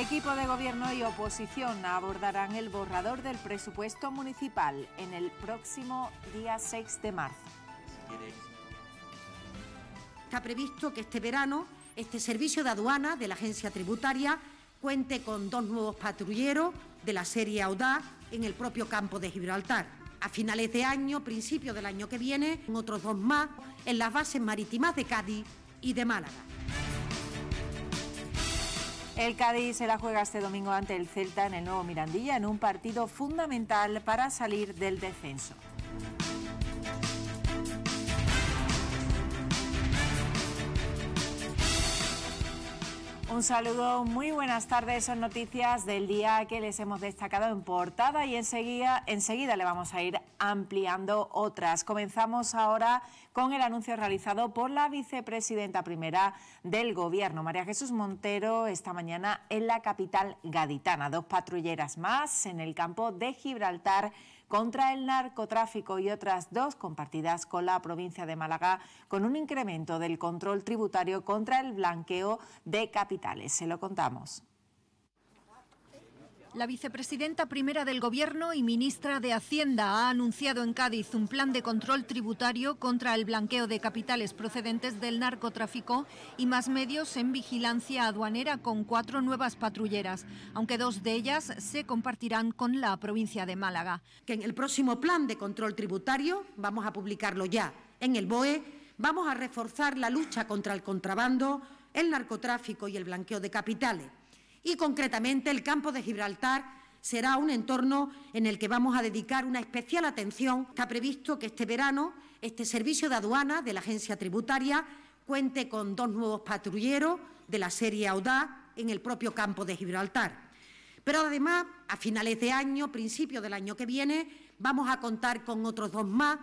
Equipo de gobierno y oposición abordarán el borrador del presupuesto municipal en el próximo día 6 de marzo. Está previsto que este verano este servicio de aduana de la agencia tributaria cuente con dos nuevos patrulleros de la serie Audaz en el propio campo de Gibraltar. A finales de año, principio del año que viene, otros dos más en las bases marítimas de Cádiz y de Málaga. El Cádiz se la juega este domingo ante el Celta en el nuevo Mirandilla en un partido fundamental para salir del descenso. Un saludo, muy buenas tardes, son noticias del día que les hemos destacado en portada y enseguida, enseguida le vamos a ir ampliando otras. Comenzamos ahora con el anuncio realizado por la vicepresidenta primera del Gobierno, María Jesús Montero, esta mañana en la capital gaditana. Dos patrulleras más en el campo de Gibraltar contra el narcotráfico y otras dos compartidas con la provincia de Málaga, con un incremento del control tributario contra el blanqueo de capitales. Se lo contamos. La vicepresidenta primera del Gobierno y ministra de Hacienda ha anunciado en Cádiz un plan de control tributario contra el blanqueo de capitales procedentes del narcotráfico y más medios en vigilancia aduanera con cuatro nuevas patrulleras, aunque dos de ellas se compartirán con la provincia de Málaga. Que en el próximo plan de control tributario, vamos a publicarlo ya en el BOE, vamos a reforzar la lucha contra el contrabando, el narcotráfico y el blanqueo de capitales y concretamente el campo de Gibraltar será un entorno en el que vamos a dedicar una especial atención. Está previsto que este verano este servicio de aduana de la agencia tributaria cuente con dos nuevos patrulleros de la serie auda en el propio campo de Gibraltar. Pero además, a finales de año, principio del año que viene, vamos a contar con otros dos más,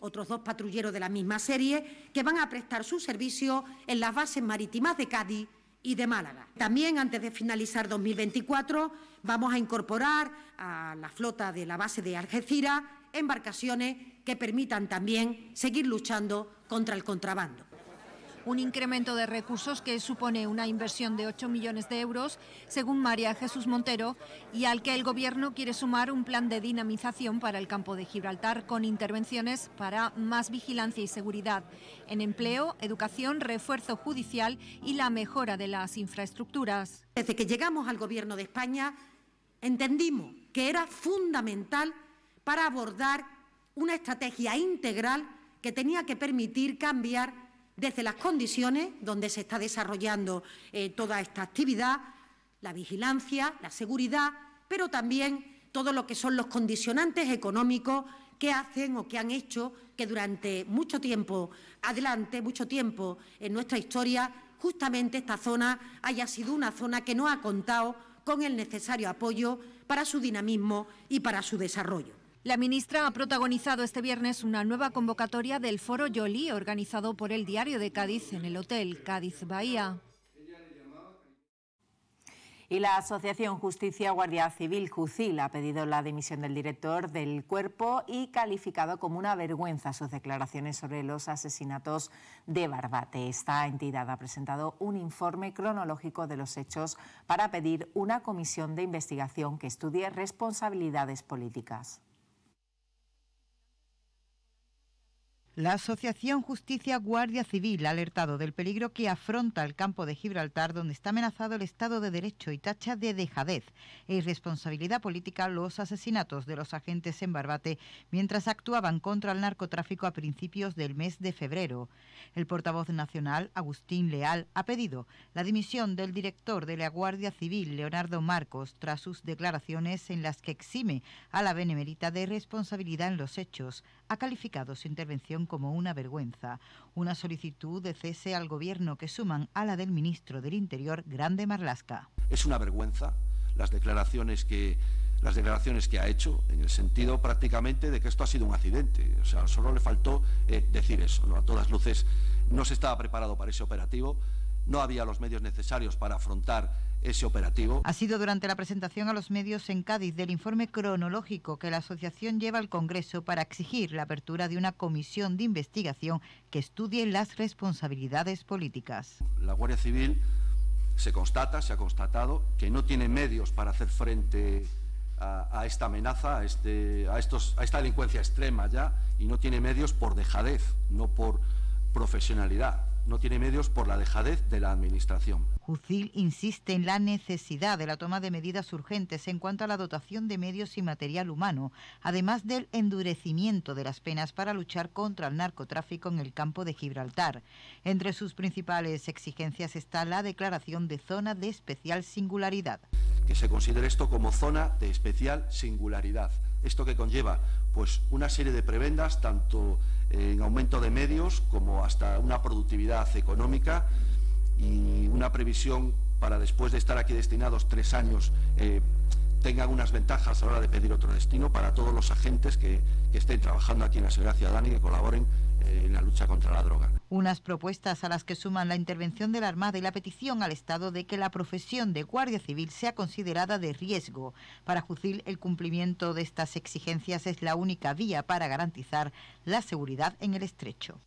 otros dos patrulleros de la misma serie, que van a prestar su servicio en las bases marítimas de Cádiz y de Málaga. También, antes de finalizar 2024, vamos a incorporar a la flota de la base de Algeciras embarcaciones que permitan también seguir luchando contra el contrabando un incremento de recursos que supone una inversión de 8 millones de euros, según María Jesús Montero, y al que el Gobierno quiere sumar un plan de dinamización para el campo de Gibraltar con intervenciones para más vigilancia y seguridad en empleo, educación, refuerzo judicial y la mejora de las infraestructuras. Desde que llegamos al Gobierno de España, entendimos que era fundamental para abordar una estrategia integral que tenía que permitir cambiar desde las condiciones donde se está desarrollando eh, toda esta actividad, la vigilancia, la seguridad, pero también todo lo que son los condicionantes económicos que hacen o que han hecho que durante mucho tiempo adelante, mucho tiempo en nuestra historia, justamente esta zona haya sido una zona que no ha contado con el necesario apoyo para su dinamismo y para su desarrollo. La ministra ha protagonizado este viernes una nueva convocatoria del Foro Yoli organizado por el Diario de Cádiz en el Hotel Cádiz Bahía. Y la Asociación Justicia Guardia Civil JUCIL ha pedido la dimisión del director del cuerpo y calificado como una vergüenza sus declaraciones sobre los asesinatos de Barbate. Esta entidad ha presentado un informe cronológico de los hechos para pedir una comisión de investigación que estudie responsabilidades políticas. La Asociación Justicia Guardia Civil ha alertado del peligro que afronta el campo de Gibraltar, donde está amenazado el Estado de Derecho y tacha de dejadez e irresponsabilidad política los asesinatos de los agentes en Barbate mientras actuaban contra el narcotráfico a principios del mes de febrero. El portavoz nacional, Agustín Leal, ha pedido la dimisión del director de la Guardia Civil, Leonardo Marcos, tras sus declaraciones en las que exime a la Benemerita de responsabilidad en los hechos. Ha calificado su intervención como una vergüenza. Una solicitud de cese al gobierno que suman a la del ministro del Interior, Grande Marlasca. Es una vergüenza las declaraciones que las declaraciones que ha hecho, en el sentido prácticamente de que esto ha sido un accidente. O sea, solo le faltó eh, decir eso. A todas luces no se estaba preparado para ese operativo, no había los medios necesarios para afrontar ese operativo. Ha sido durante la presentación a los medios en Cádiz del informe cronológico que la asociación lleva al Congreso para exigir la apertura de una comisión de investigación que estudie las responsabilidades políticas. La Guardia Civil se constata, se ha constatado, que no tiene medios para hacer frente a, esta amenaza, este, a, estos, a esta delincuencia extrema ya, y no tiene medios por dejadez, no por profesionalidad no tiene medios por la dejadez de la Administración. Jucil insiste en la necesidad de la toma de medidas urgentes en cuanto a la dotación de medios y material humano, además del endurecimiento de las penas para luchar contra el narcotráfico en el campo de Gibraltar. Entre sus principales exigencias está la declaración de zona de especial singularidad. Que se considere esto como zona de especial singularidad. ¿Esto que conlleva? Pues una serie de prebendas, tanto en aumento de medios, como hasta una productividad económica y una previsión para después de estar aquí destinados tres años eh, tengan unas ventajas a la hora de pedir otro destino para todos los agentes que, estén trabajando aquí en la seguridad ciudadana y que colaboren eh, en la lucha contra la droga. Unas propuestas a las que suman la intervención de la Armada y la petición al Estado de que la profesión de Guardia Civil sea considerada de riesgo. Para Jucil, el cumplimiento de estas exigencias es la única vía para garantizar la seguridad en el estrecho.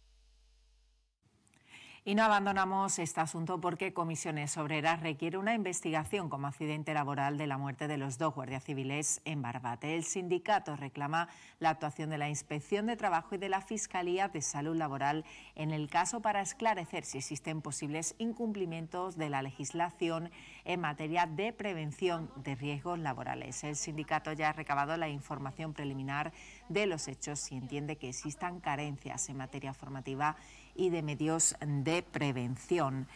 Y no abandonamos este asunto porque Comisiones Obreras requiere una investigación como accidente laboral de la muerte de los dos guardias civiles en Barbate. El sindicato reclama la actuación de la Inspección de Trabajo y de la Fiscalía de Salud Laboral en el caso para esclarecer si existen posibles incumplimientos de la legislación en materia de prevención de riesgos laborales. El sindicato ya ha recabado la información preliminar de los hechos y entiende que existan carencias en materia formativa y de medios de prevención.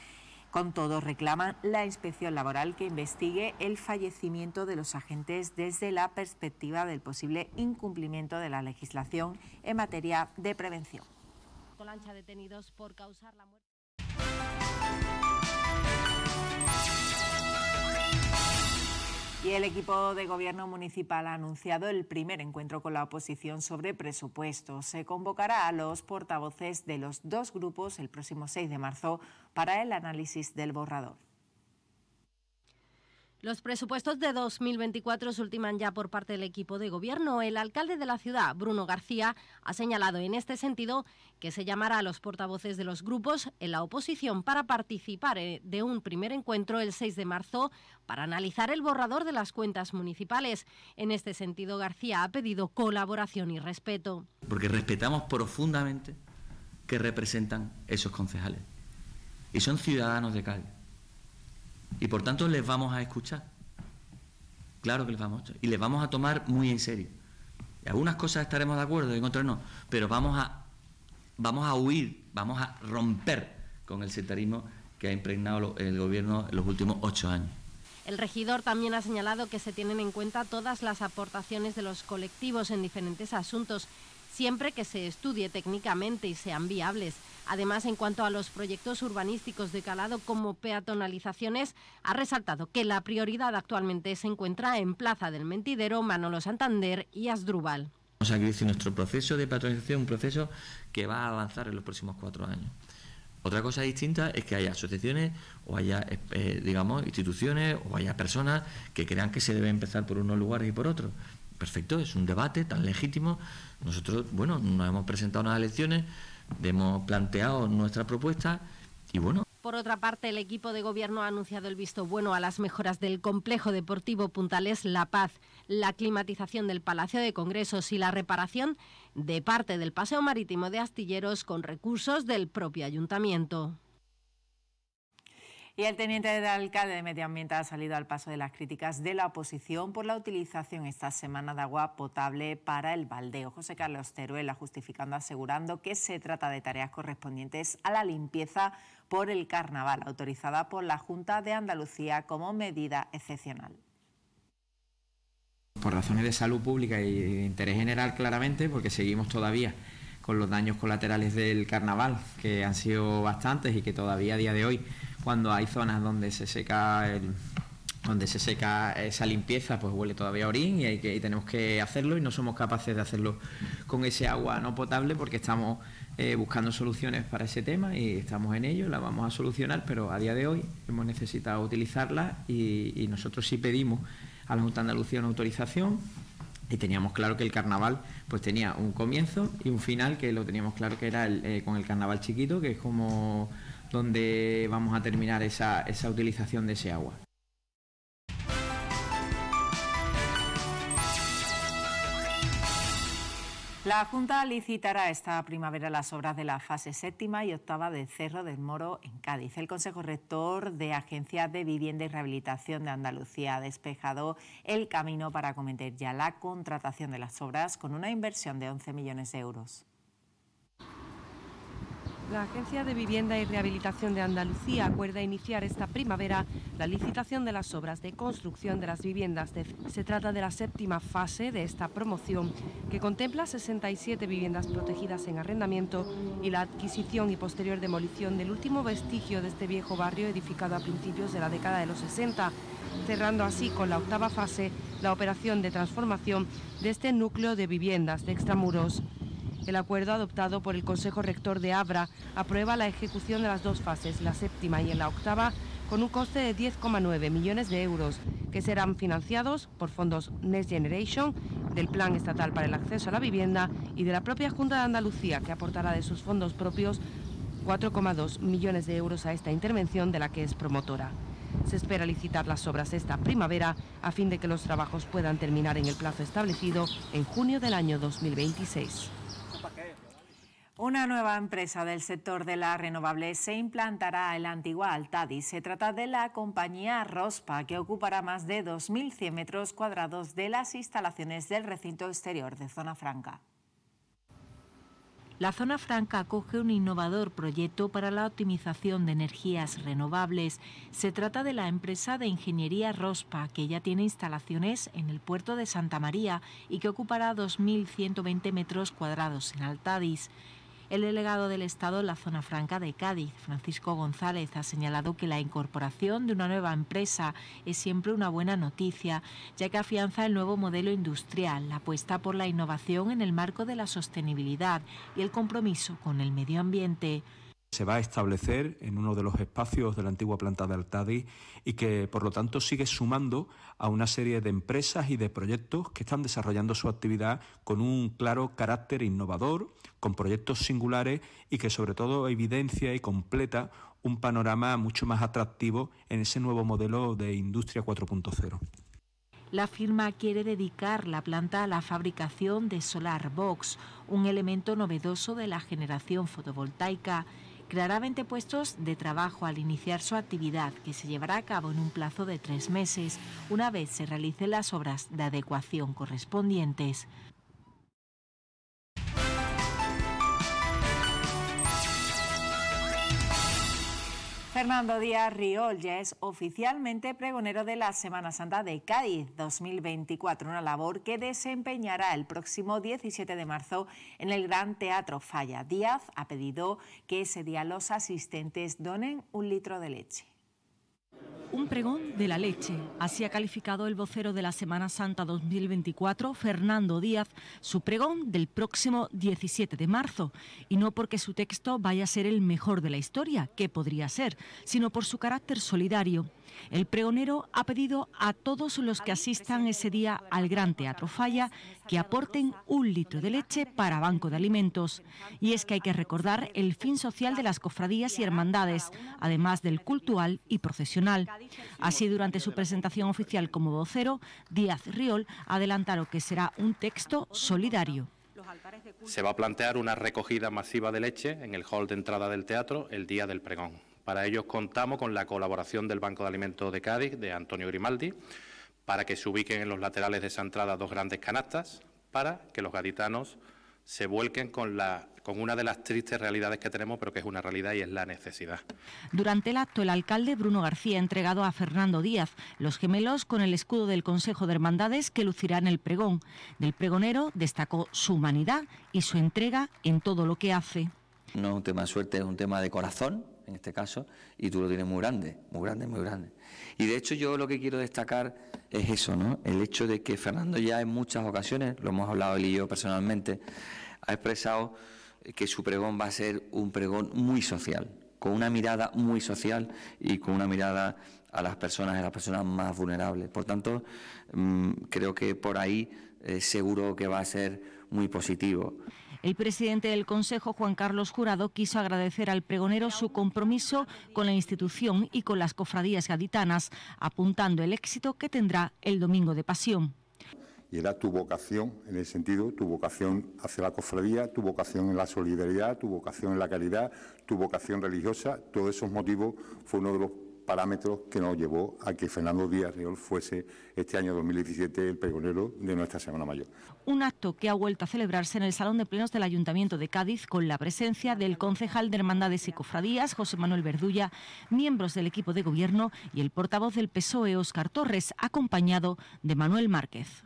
Con todo, reclaman la inspección laboral que investigue el fallecimiento de los agentes desde la perspectiva del posible incumplimiento de la legislación en materia de prevención. detenidos por causar la Y el equipo de gobierno municipal ha anunciado el primer encuentro con la oposición sobre presupuestos. Se convocará a los portavoces de los dos grupos el próximo 6 de marzo para el análisis del borrador. Los presupuestos de 2024 se ultiman ya por parte del equipo de gobierno. El alcalde de la ciudad, Bruno García, ha señalado en este sentido que se llamará a los portavoces de los grupos en la oposición para participar eh, de un primer encuentro el 6 de marzo para analizar el borrador de las cuentas municipales. En este sentido, García ha pedido colaboración y respeto. Porque respetamos profundamente que representan esos concejales. Y son ciudadanos de Cali. Y por tanto les vamos a escuchar. Claro que les vamos a escuchar. Y les vamos a tomar muy en serio. algunas cosas estaremos de acuerdo, en otras no. Pero vamos a, vamos a huir, vamos a romper con el sectarismo que ha impregnado el gobierno en los últimos ocho años. El regidor también ha señalado que se tienen en cuenta todas las aportaciones de los colectivos en diferentes asuntos siempre que se estudie técnicamente y sean viables. Además, en cuanto a los proyectos urbanísticos de calado como peatonalizaciones, ha resaltado que la prioridad actualmente se encuentra en Plaza del Mentidero, Manolo Santander y Asdrubal. Vamos a decir, nuestro proceso de peatonalización un proceso que va a avanzar en los próximos cuatro años. Otra cosa distinta es que haya asociaciones o haya, eh, digamos, instituciones o haya personas que crean que se debe empezar por unos lugares y por otros perfecto, es un debate tan legítimo. Nosotros, bueno, nos hemos presentado unas elecciones, hemos planteado nuestra propuesta y bueno. Por otra parte, el equipo de gobierno ha anunciado el visto bueno a las mejoras del complejo deportivo Puntales La Paz, la climatización del Palacio de Congresos y la reparación de parte del paseo marítimo de Astilleros con recursos del propio ayuntamiento. Y el teniente de alcalde de Medio Ambiente ha salido al paso de las críticas de la oposición por la utilización esta semana de agua potable para el baldeo. José Carlos Teruel justificando asegurando que se trata de tareas correspondientes a la limpieza por el carnaval, autorizada por la Junta de Andalucía como medida excepcional por razones de salud pública y de interés general claramente, porque seguimos todavía con los daños colaterales del carnaval, que han sido bastantes y que todavía a día de hoy cuando hay zonas donde se seca el, donde se seca esa limpieza, pues huele todavía a orín y, hay que, tenemos que hacerlo y no somos capaces de hacerlo con ese agua no potable porque estamos eh, buscando soluciones para ese tema y estamos en ello, la vamos a solucionar, pero a día de hoy hemos necesitado utilizarla y, nosotros sí pedimos a la Junta de Andalucía una autorización y teníamos claro que el carnaval pues tenía un comienzo y un final que lo teníamos claro que era eh, con el carnaval chiquito, que es como donde vamos a terminar esa, esa utilización de ese agua. La Junta licitará esta primavera las obras de la fase séptima y octava del Cerro del Moro en Cádiz. El Consejo Rector de Agencias de Vivienda y Rehabilitación de Andalucía ha despejado el camino para cometer ya la contratación de las obras con una inversión de 11 millones de euros. La Agencia de Vivienda y Rehabilitación de Andalucía acuerda iniciar esta primavera la licitación de las obras de construcción de las viviendas. Se trata de la séptima fase de esta promoción, que contempla 67 viviendas protegidas en arrendamiento y la adquisición y posterior demolición del último vestigio de este viejo barrio edificado a principios de la década de los 60, cerrando así con la octava fase la operación de transformación de este núcleo de viviendas de extramuros. El acuerdo adoptado por el Consejo Rector de Abra aprueba la ejecución de las dos fases, la séptima y en la octava, con un coste de 10,9 millones de euros, que serán financiados por fondos Next Generation, del Plan Estatal para el Acceso a la Vivienda y de la propia Junta de Andalucía, que aportará de sus fondos propios 4,2 millones de euros a esta intervención de la que es promotora. Se espera licitar las obras esta primavera a fin de que los trabajos puedan terminar en el plazo establecido en junio del año 2026. Una nueva empresa del sector de las renovables se implantará en la antigua Altadis. Se trata de la compañía Rospa, que ocupará más de 2.100 metros cuadrados de las instalaciones del recinto exterior de Zona Franca. La Zona Franca acoge un innovador proyecto para la optimización de energías renovables. Se trata de la empresa de ingeniería Rospa, que ya tiene instalaciones en el puerto de Santa María y que ocupará 2.120 metros cuadrados en Altadis. El delegado del Estado en la zona franca de Cádiz, Francisco González, ha señalado que la incorporación de una nueva empresa es siempre una buena noticia, ya que afianza el nuevo modelo industrial, la apuesta por la innovación en el marco de la sostenibilidad y el compromiso con el medio ambiente se va a establecer en uno de los espacios de la antigua planta de Altadi y que por lo tanto sigue sumando a una serie de empresas y de proyectos que están desarrollando su actividad con un claro carácter innovador, con proyectos singulares y que sobre todo evidencia y completa un panorama mucho más atractivo en ese nuevo modelo de industria 4.0. La firma quiere dedicar la planta a la fabricación de solar box, un elemento novedoso de la generación fotovoltaica creará 20 puestos de trabajo al iniciar su actividad, que se llevará a cabo en un plazo de tres meses, una vez se realicen las obras de adecuación correspondientes. Fernando Díaz Riol ya es oficialmente pregonero de la Semana Santa de Cádiz 2024, una labor que desempeñará el próximo 17 de marzo en el Gran Teatro Falla. Díaz ha pedido que ese día los asistentes donen un litro de leche. Un pregón de la leche. Así ha calificado el vocero de la Semana Santa 2024, Fernando Díaz, su pregón del próximo 17 de marzo. Y no porque su texto vaya a ser el mejor de la historia, que podría ser, sino por su carácter solidario. El pregonero ha pedido a todos los que asistan ese día al Gran Teatro Falla que aporten un litro de leche para Banco de Alimentos. Y es que hay que recordar el fin social de las cofradías y hermandades, además del cultural y procesional. Así, durante su presentación oficial como vocero, Díaz Riol adelantó que será un texto solidario. Se va a plantear una recogida masiva de leche en el hall de entrada del teatro el día del pregón. Para ello contamos con la colaboración del Banco de Alimentos de Cádiz, de Antonio Grimaldi, para que se ubiquen en los laterales de esa entrada dos grandes canastas, para que los gaditanos se vuelquen con la con una de las tristes realidades que tenemos, pero que es una realidad y es la necesidad. Durante el acto, el alcalde Bruno García ha entregado a Fernando Díaz los gemelos con el escudo del Consejo de Hermandades que lucirá en el pregón. Del pregonero destacó su humanidad y su entrega en todo lo que hace. No es un tema de suerte, es un tema de corazón, en este caso, y tú lo tienes muy grande, muy grande, muy grande. Y de hecho yo lo que quiero destacar es eso, ¿no? El hecho de que Fernando ya en muchas ocasiones, lo hemos hablado él y yo personalmente, ha expresado que su pregón va a ser un pregón muy social, con una mirada muy social y con una mirada a las personas, a las personas más vulnerables. Por tanto, mm, creo que por ahí eh, seguro que va a ser muy positivo. El presidente del Consejo, Juan Carlos Jurado, quiso agradecer al pregonero su compromiso con la institución y con las cofradías gaditanas, apuntando el éxito que tendrá el Domingo de Pasión y era tu vocación, en el sentido, tu vocación hacia la cofradía, tu vocación en la solidaridad, tu vocación en la calidad, tu vocación religiosa, todos esos motivos fue uno de los parámetros que nos llevó a que Fernando Díaz riol fuese este año 2017 el pregonero de nuestra Semana Mayor. Un acto que ha vuelto a celebrarse en el Salón de Plenos del Ayuntamiento de Cádiz con la presencia del concejal de Hermandades y Cofradías, José Manuel Verdulla, miembros del equipo de gobierno y el portavoz del PSOE, Óscar Torres, acompañado de Manuel Márquez.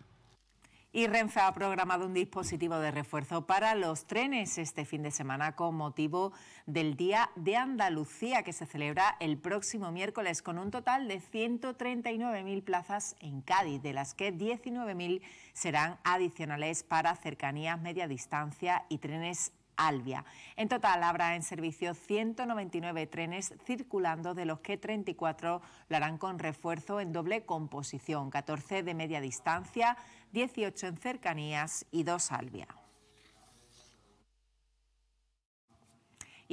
Y Renfe ha programado un dispositivo de refuerzo para los trenes este fin de semana con motivo del Día de Andalucía que se celebra el próximo miércoles con un total de 139.000 plazas en Cádiz, de las que 19.000 serán adicionales para cercanías media distancia y trenes Alvia. En total habrá en servicio 199 trenes circulando, de los que 34 lo harán con refuerzo en doble composición, 14 de media distancia, 18 en cercanías y 2 Albia.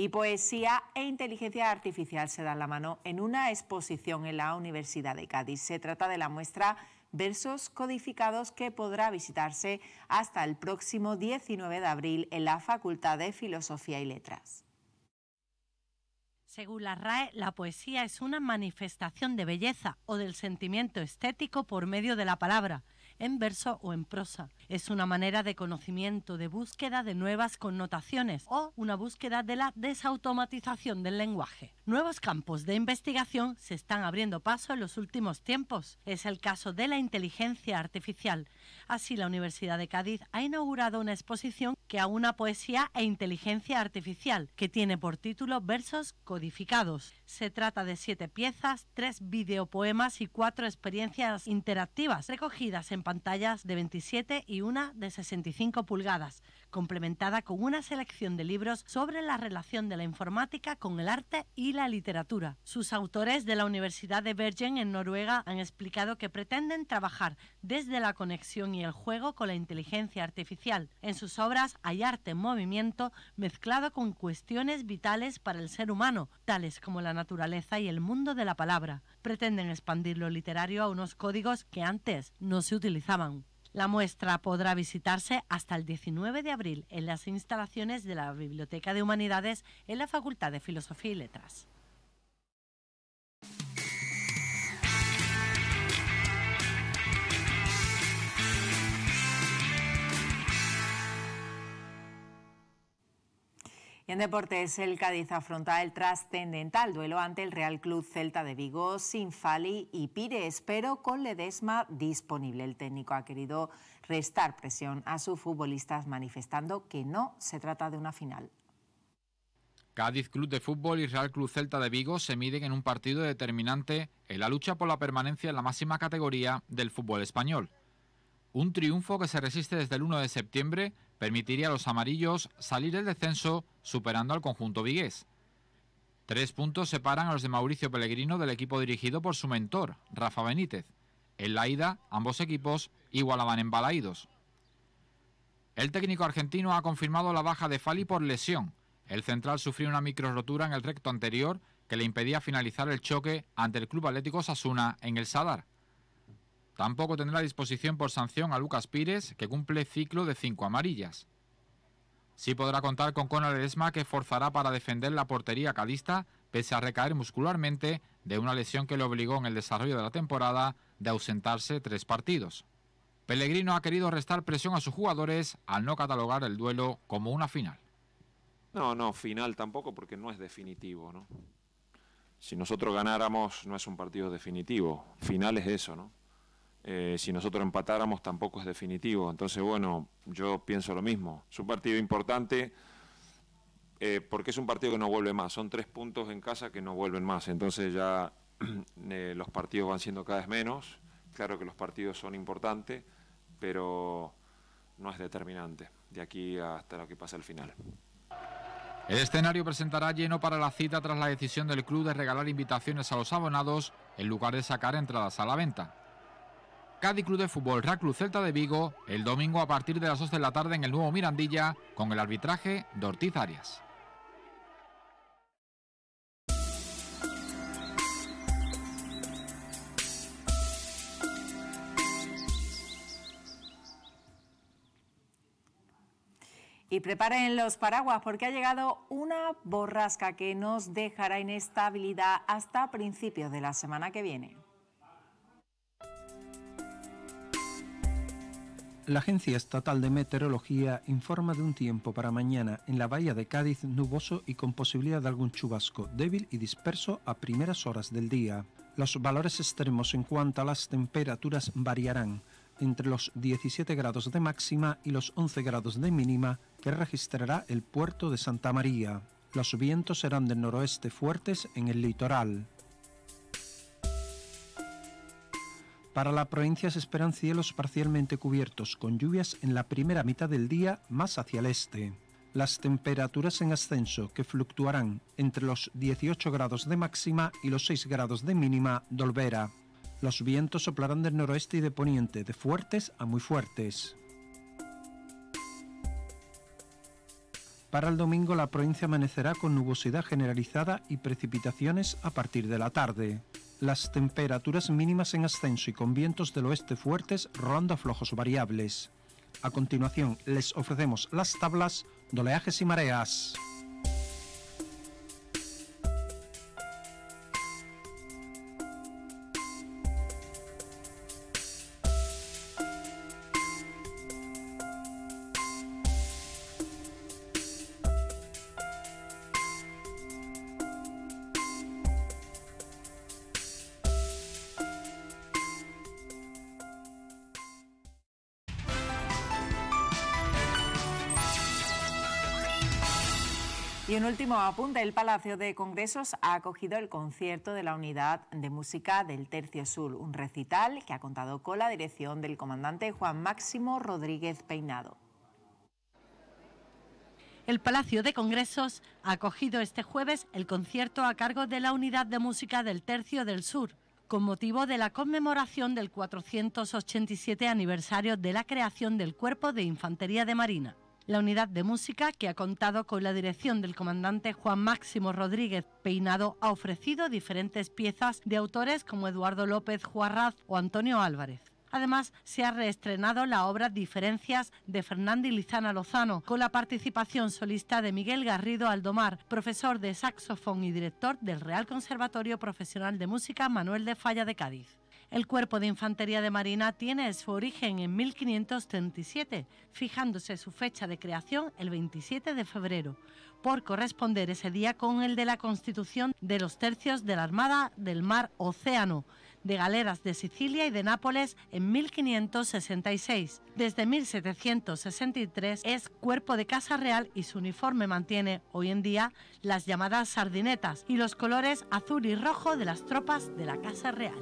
y poesía e inteligencia artificial se dan la mano en una exposición en la Universidad de Cádiz. Se trata de la muestra versos codificados que podrá visitarse hasta el próximo 19 de abril en la Facultad de Filosofía y Letras. Según la RAE, la poesía es una manifestación de belleza o del sentimiento estético por medio de la palabra en verso o en prosa. Es una manera de conocimiento, de búsqueda de nuevas connotaciones o una búsqueda de la desautomatización del lenguaje. Nuevos campos de investigación se están abriendo paso en los últimos tiempos. Es el caso de la inteligencia artificial. Así, la Universidad de Cádiz ha inaugurado una exposición que aúna poesía e inteligencia artificial, que tiene por título Versos codificados. Se trata de siete piezas, tres videopoemas y cuatro experiencias interactivas recogidas en pantallas de 27 y una de 65 pulgadas, complementada con una selección de libros sobre la relación de la informática con el arte y la literatura. Sus autores de la Universidad de Bergen en Noruega han explicado que pretenden trabajar desde la conexión y el juego con la inteligencia artificial. En sus obras hay arte en movimiento mezclado con cuestiones vitales para el ser humano, tales como la naturaleza y el mundo de la palabra pretenden expandir lo literario a unos códigos que antes no se utilizaban. La muestra podrá visitarse hasta el 19 de abril en las instalaciones de la Biblioteca de Humanidades en la Facultad de Filosofía y Letras. en deportes, el Cádiz afronta el trascendental duelo ante el Real Club Celta de Vigo sin Fali y Pires, pero con Ledesma disponible. El técnico ha querido restar presión a sus futbolistas manifestando que no se trata de una final. Cádiz Club de Fútbol y Real Club Celta de Vigo se miden en un partido determinante en la lucha por la permanencia en la máxima categoría del fútbol español. Un triunfo que se resiste desde el 1 de septiembre permitiría a los amarillos salir del descenso superando al conjunto vigués. Tres puntos separan a los de Mauricio Pellegrino del equipo dirigido por su mentor, Rafa Benítez. En la ida, ambos equipos igualaban en balaídos. El técnico argentino ha confirmado la baja de Fali por lesión. El central sufrió una rotura en el recto anterior que le impedía finalizar el choque ante el Club Atlético Sasuna en el Sadar. Tampoco tendrá disposición por sanción a Lucas Pires, que cumple ciclo de cinco amarillas. Sí podrá contar con Conor Esma, que forzará para defender la portería cadista, pese a recaer muscularmente de una lesión que le obligó en el desarrollo de la temporada de ausentarse tres partidos. Pellegrino ha querido restar presión a sus jugadores al no catalogar el duelo como una final. No, no, final tampoco porque no es definitivo, ¿no? Si nosotros ganáramos no es un partido definitivo, final es eso, ¿no? Eh, si nosotros empatáramos tampoco es definitivo. Entonces, bueno, yo pienso lo mismo. Es un partido importante eh, porque es un partido que no vuelve más. Son tres puntos en casa que no vuelven más. Entonces ya eh, los partidos van siendo cada vez menos. Claro que los partidos son importantes, pero no es determinante de aquí hasta lo que pasa al final. El escenario presentará lleno para la cita tras la decisión del club de regalar invitaciones a los abonados en lugar de sacar entradas a la venta. Cádiz Club de Fútbol Real Celta de Vigo el domingo a partir de las 2 de la tarde en el nuevo Mirandilla con el arbitraje de Ortiz Arias. Y preparen los paraguas porque ha llegado una borrasca que nos dejará inestabilidad hasta principios de la semana que viene. La Agencia Estatal de Meteorología informa de un tiempo para mañana en la bahía de Cádiz nuboso y con posibilidad de algún chubasco débil y disperso a primeras horas del día. Los valores extremos en cuanto a las temperaturas variarán entre los 17 grados de máxima y los 11 grados de mínima que registrará el puerto de Santa María. Los vientos serán del noroeste fuertes en el litoral. Para la provincia se esperan cielos parcialmente cubiertos, con lluvias en la primera mitad del día más hacia el este. Las temperaturas en ascenso, que fluctuarán entre los 18 grados de máxima y los 6 grados de mínima, dolvera. Los vientos soplarán del noroeste y de poniente, de fuertes a muy fuertes. Para el domingo la provincia amanecerá con nubosidad generalizada y precipitaciones a partir de la tarde. Las temperaturas mínimas en ascenso y con vientos del oeste fuertes ronda flojos variables. A continuación les ofrecemos las tablas, oleajes y mareas. Y en último apunte, el Palacio de Congresos ha acogido el concierto de la Unidad de Música del Tercio Sur, un recital que ha contado con la dirección del comandante Juan Máximo Rodríguez Peinado. El Palacio de Congresos ha acogido este jueves el concierto a cargo de la Unidad de Música del Tercio del Sur, con motivo de la conmemoración del 487 aniversario de la creación del Cuerpo de Infantería de Marina la unidad de música que ha contado con la dirección del comandante Juan Máximo Rodríguez Peinado ha ofrecido diferentes piezas de autores como Eduardo López Juarraz o Antonio Álvarez. Además, se ha reestrenado la obra Diferencias de y Lizana Lozano, con la participación solista de Miguel Garrido Aldomar, profesor de saxofón y director del Real Conservatorio Profesional de Música Manuel de Falla de Cádiz. El Cuerpo de Infantería de Marina tiene su origen en 1537, fijándose su fecha de creación el 27 de febrero, por corresponder ese día con el de la constitución de los tercios de la Armada del Mar Océano, de galeras de Sicilia y de Nápoles en 1566. Desde 1763 es cuerpo de Casa Real y su uniforme mantiene hoy en día las llamadas sardinetas y los colores azul y rojo de las tropas de la Casa Real.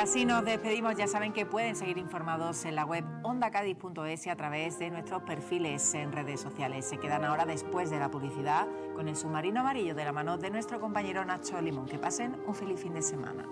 así nos despedimos. Ya saben que pueden seguir informados en la web ondacadis.es a través de nuestros perfiles en redes sociales. Se quedan ahora después de la publicidad con el submarino amarillo de la mano de nuestro compañero Nacho Limón. Que pasen un feliz fin de semana.